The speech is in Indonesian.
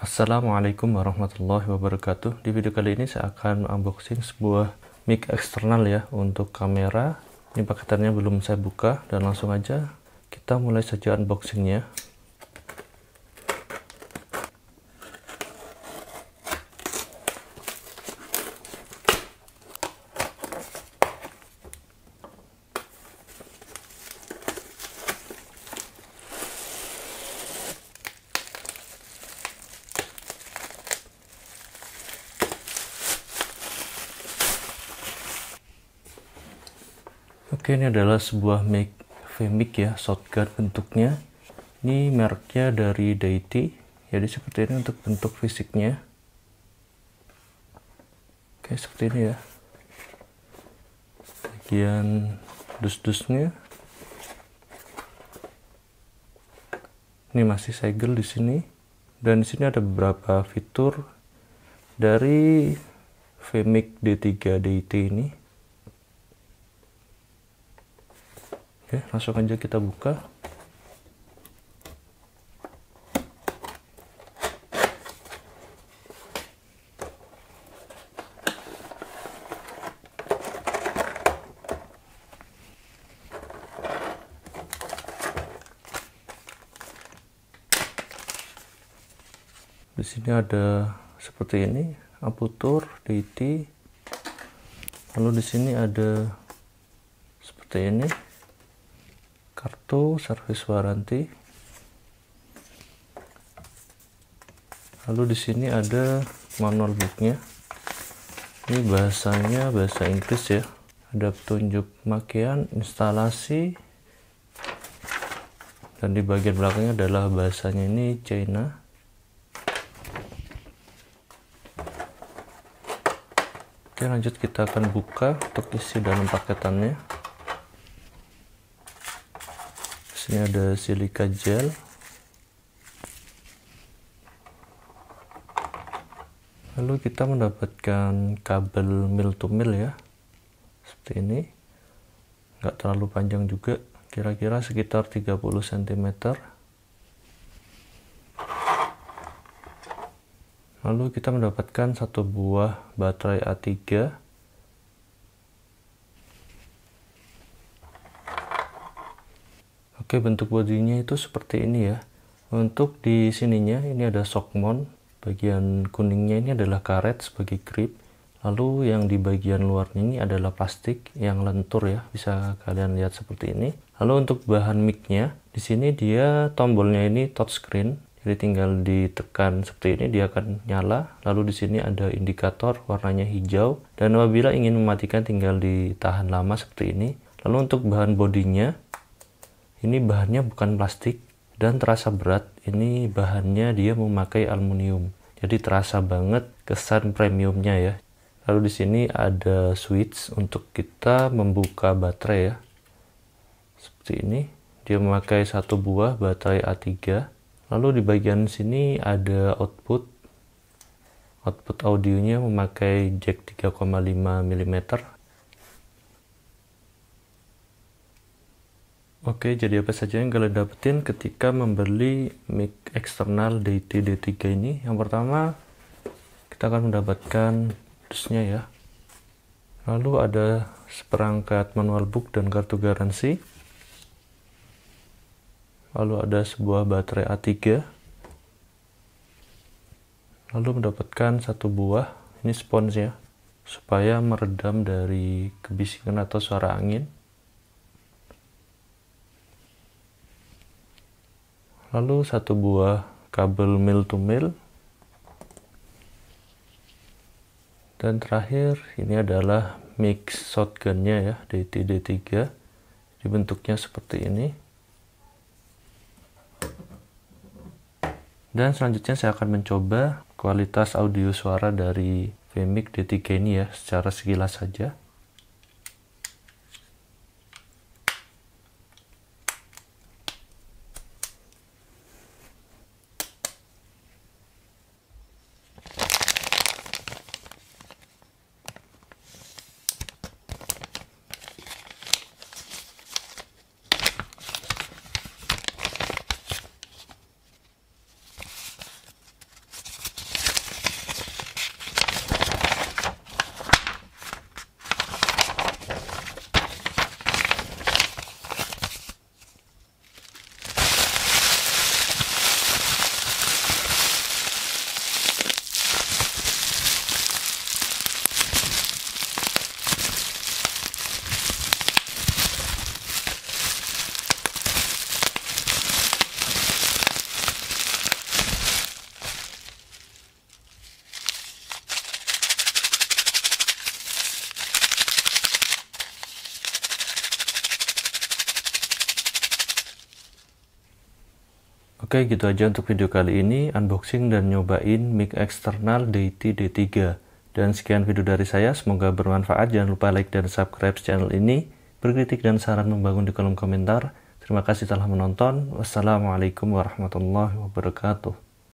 Assalamualaikum warahmatullahi wabarakatuh Di video kali ini saya akan unboxing sebuah mic eksternal ya Untuk kamera Ini paketannya belum saya buka Dan langsung aja kita mulai saja unboxingnya Oke, ini adalah sebuah mic VMic ya, shotgun bentuknya. Ini merknya dari Deity. Jadi seperti ini untuk bentuk fisiknya. Oke, seperti ini ya. Bagian dus-dusnya. Ini masih segel di sini. Dan di sini ada beberapa fitur dari VMic D3 Deity ini. Oke, langsung aja kita buka. Di sini ada seperti ini, amputur, DT. Lalu di sini ada seperti ini kartu service warranty lalu di sini ada manual booknya ini bahasanya bahasa Inggris ya ada petunjuk pemakaian instalasi dan di bagian belakangnya adalah bahasanya ini China oke lanjut kita akan buka untuk isi dalam paketannya sini ada silika gel lalu kita mendapatkan kabel mil to mil ya seperti ini nggak terlalu panjang juga kira-kira sekitar 30 cm lalu kita mendapatkan satu buah baterai A3 Oke, bentuk bodinya itu seperti ini ya. Untuk di sininya ini ada shock bagian kuningnya ini adalah karet sebagai grip. Lalu yang di bagian luar ini adalah plastik yang lentur ya, bisa kalian lihat seperti ini. Lalu untuk bahan micnya, di sini dia tombolnya ini touchscreen, jadi tinggal ditekan seperti ini dia akan nyala. Lalu di sini ada indikator warnanya hijau dan apabila ingin mematikan tinggal ditahan lama seperti ini. Lalu untuk bahan bodinya ini bahannya bukan plastik dan terasa berat. Ini bahannya dia memakai aluminium. Jadi terasa banget kesan premiumnya ya. Lalu di sini ada switch untuk kita membuka baterai ya. Seperti ini. Dia memakai satu buah baterai A3. Lalu di bagian sini ada output output audionya memakai jack 3,5 mm Oke, jadi apa saja yang kalian dapetin ketika membeli mic eksternal DT-D3 ini? Yang pertama, kita akan mendapatkan dusnya ya. Lalu ada seperangkat manual book dan kartu garansi. Lalu ada sebuah baterai A3. Lalu mendapatkan satu buah, ini spons ya, supaya meredam dari kebisingan atau suara angin lalu satu buah kabel mil to mil dan terakhir ini adalah mix shotgunnya ya DTD3 dibentuknya seperti ini dan selanjutnya saya akan mencoba kualitas audio suara dari VMic D3 ini ya secara sekilas saja Oke gitu aja untuk video kali ini unboxing dan nyobain mic eksternal DT D3 dan sekian video dari saya semoga bermanfaat jangan lupa like dan subscribe channel ini berkritik dan saran membangun di kolom komentar terima kasih telah menonton wassalamualaikum warahmatullahi wabarakatuh